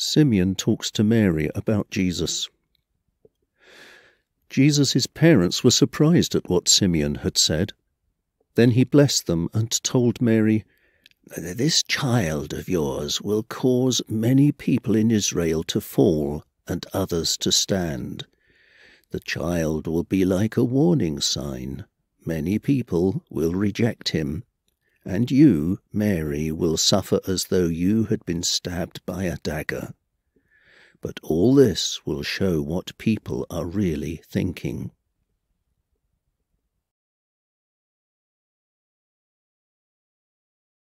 Simeon talks to Mary about Jesus. Jesus' parents were surprised at what Simeon had said. Then he blessed them and told Mary, This child of yours will cause many people in Israel to fall and others to stand. The child will be like a warning sign. Many people will reject him and you, Mary, will suffer as though you had been stabbed by a dagger. But all this will show what people are really thinking.